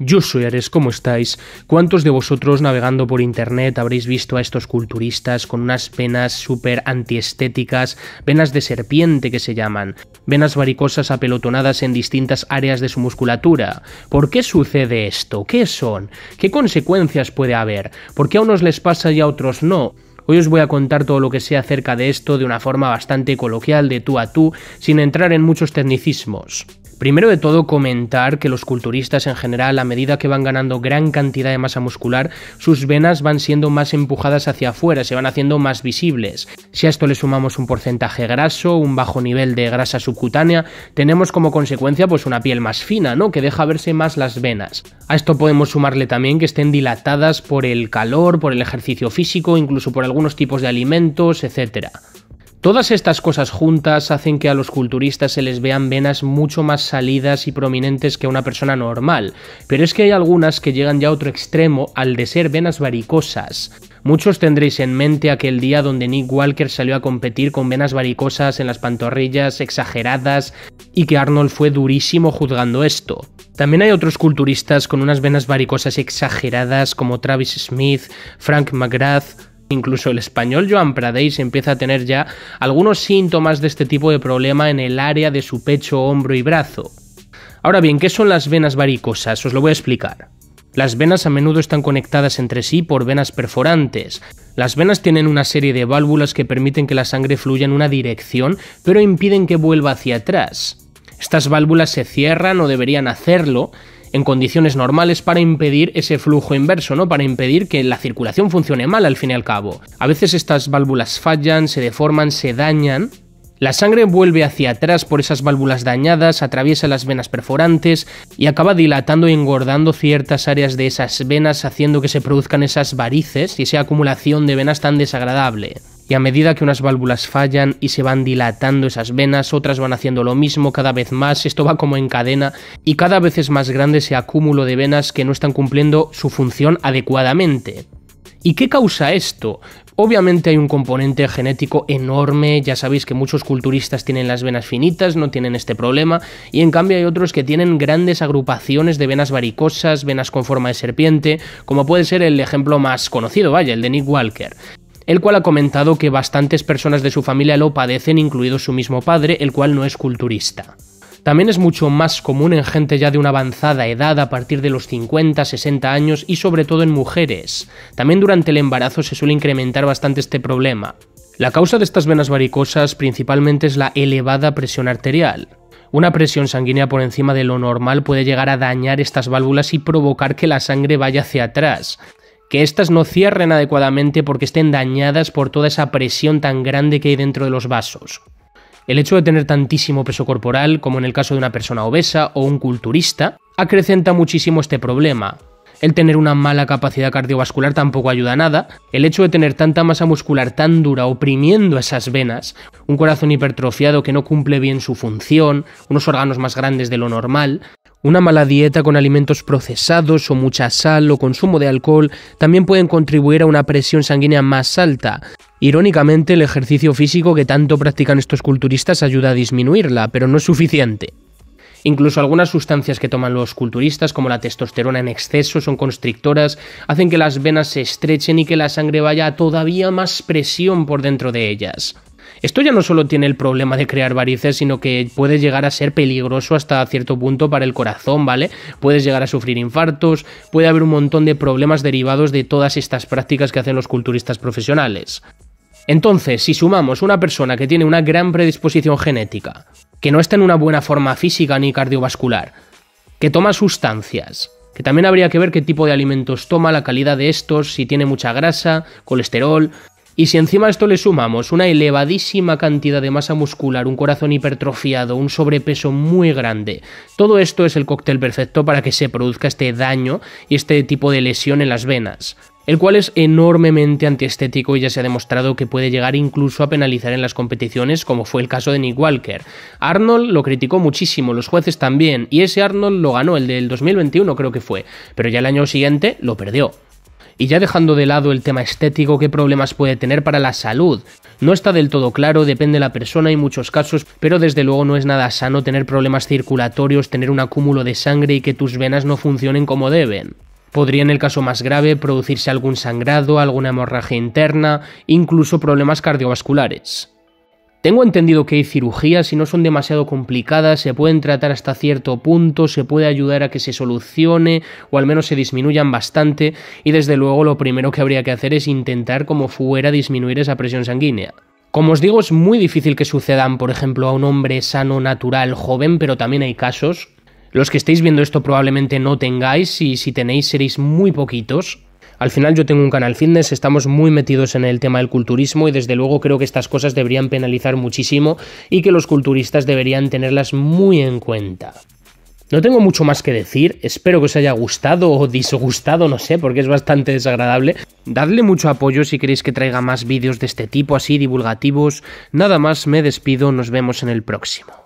Yo soy Ares, ¿cómo estáis? ¿Cuántos de vosotros navegando por internet habréis visto a estos culturistas con unas venas súper antiestéticas, venas de serpiente que se llaman, venas varicosas apelotonadas en distintas áreas de su musculatura? ¿Por qué sucede esto? ¿Qué son? ¿Qué consecuencias puede haber? ¿Por qué a unos les pasa y a otros no? Hoy os voy a contar todo lo que sé acerca de esto de una forma bastante coloquial, de tú a tú, sin entrar en muchos tecnicismos. Primero de todo, comentar que los culturistas en general, a medida que van ganando gran cantidad de masa muscular, sus venas van siendo más empujadas hacia afuera, se van haciendo más visibles. Si a esto le sumamos un porcentaje graso, un bajo nivel de grasa subcutánea, tenemos como consecuencia pues una piel más fina, ¿no? Que deja verse más las venas. A esto podemos sumarle también que estén dilatadas por el calor, por el ejercicio físico, incluso por algunos tipos de alimentos, etcétera. Todas estas cosas juntas hacen que a los culturistas se les vean venas mucho más salidas y prominentes que a una persona normal, pero es que hay algunas que llegan ya a otro extremo al de ser venas varicosas. Muchos tendréis en mente aquel día donde Nick Walker salió a competir con venas varicosas en las pantorrillas exageradas y que Arnold fue durísimo juzgando esto. También hay otros culturistas con unas venas varicosas exageradas como Travis Smith, Frank McGrath, Incluso el español Joan Pradeis empieza a tener ya algunos síntomas de este tipo de problema en el área de su pecho, hombro y brazo. Ahora bien, ¿qué son las venas varicosas? Os lo voy a explicar. Las venas a menudo están conectadas entre sí por venas perforantes. Las venas tienen una serie de válvulas que permiten que la sangre fluya en una dirección, pero impiden que vuelva hacia atrás. Estas válvulas se cierran o deberían hacerlo en condiciones normales para impedir ese flujo inverso, ¿no? Para impedir que la circulación funcione mal al fin y al cabo. A veces estas válvulas fallan, se deforman, se dañan la sangre vuelve hacia atrás por esas válvulas dañadas, atraviesa las venas perforantes y acaba dilatando y engordando ciertas áreas de esas venas haciendo que se produzcan esas varices y esa acumulación de venas tan desagradable. Y a medida que unas válvulas fallan y se van dilatando esas venas, otras van haciendo lo mismo cada vez más, esto va como en cadena y cada vez es más grande ese acúmulo de venas que no están cumpliendo su función adecuadamente. ¿Y qué causa esto? Obviamente hay un componente genético enorme, ya sabéis que muchos culturistas tienen las venas finitas, no tienen este problema, y en cambio hay otros que tienen grandes agrupaciones de venas varicosas, venas con forma de serpiente, como puede ser el ejemplo más conocido, vaya, el de Nick Walker el cual ha comentado que bastantes personas de su familia lo padecen, incluido su mismo padre, el cual no es culturista. También es mucho más común en gente ya de una avanzada edad a partir de los 50, 60 años y sobre todo en mujeres. También durante el embarazo se suele incrementar bastante este problema. La causa de estas venas varicosas principalmente es la elevada presión arterial. Una presión sanguínea por encima de lo normal puede llegar a dañar estas válvulas y provocar que la sangre vaya hacia atrás, que éstas no cierren adecuadamente porque estén dañadas por toda esa presión tan grande que hay dentro de los vasos. El hecho de tener tantísimo peso corporal, como en el caso de una persona obesa o un culturista, acrecenta muchísimo este problema. El tener una mala capacidad cardiovascular tampoco ayuda a nada. El hecho de tener tanta masa muscular tan dura oprimiendo esas venas, un corazón hipertrofiado que no cumple bien su función, unos órganos más grandes de lo normal, una mala dieta con alimentos procesados o mucha sal o consumo de alcohol también pueden contribuir a una presión sanguínea más alta. Irónicamente, el ejercicio físico que tanto practican estos culturistas ayuda a disminuirla, pero no es suficiente. Incluso algunas sustancias que toman los culturistas, como la testosterona en exceso, son constrictoras, hacen que las venas se estrechen y que la sangre vaya a todavía más presión por dentro de ellas. Esto ya no solo tiene el problema de crear varices, sino que puede llegar a ser peligroso hasta cierto punto para el corazón, ¿vale? Puedes llegar a sufrir infartos, puede haber un montón de problemas derivados de todas estas prácticas que hacen los culturistas profesionales. Entonces, si sumamos una persona que tiene una gran predisposición genética, que no está en una buena forma física ni cardiovascular, que toma sustancias, que también habría que ver qué tipo de alimentos toma, la calidad de estos, si tiene mucha grasa, colesterol, y si encima a esto le sumamos una elevadísima cantidad de masa muscular, un corazón hipertrofiado, un sobrepeso muy grande, todo esto es el cóctel perfecto para que se produzca este daño y este tipo de lesión en las venas el cual es enormemente antiestético y ya se ha demostrado que puede llegar incluso a penalizar en las competiciones, como fue el caso de Nick Walker. Arnold lo criticó muchísimo, los jueces también, y ese Arnold lo ganó, el del 2021 creo que fue, pero ya el año siguiente lo perdió. Y ya dejando de lado el tema estético, ¿qué problemas puede tener para la salud? No está del todo claro, depende de la persona y muchos casos, pero desde luego no es nada sano tener problemas circulatorios, tener un acúmulo de sangre y que tus venas no funcionen como deben. Podría en el caso más grave producirse algún sangrado, alguna hemorragia interna, incluso problemas cardiovasculares. Tengo entendido que hay cirugías, y no son demasiado complicadas, se pueden tratar hasta cierto punto, se puede ayudar a que se solucione o al menos se disminuyan bastante y desde luego lo primero que habría que hacer es intentar como fuera disminuir esa presión sanguínea. Como os digo, es muy difícil que sucedan, por ejemplo, a un hombre sano, natural, joven, pero también hay casos. Los que estáis viendo esto probablemente no tengáis y si tenéis seréis muy poquitos. Al final yo tengo un canal fitness, estamos muy metidos en el tema del culturismo y desde luego creo que estas cosas deberían penalizar muchísimo y que los culturistas deberían tenerlas muy en cuenta. No tengo mucho más que decir, espero que os haya gustado o disgustado, no sé, porque es bastante desagradable. Dadle mucho apoyo si queréis que traiga más vídeos de este tipo así divulgativos. Nada más, me despido, nos vemos en el próximo.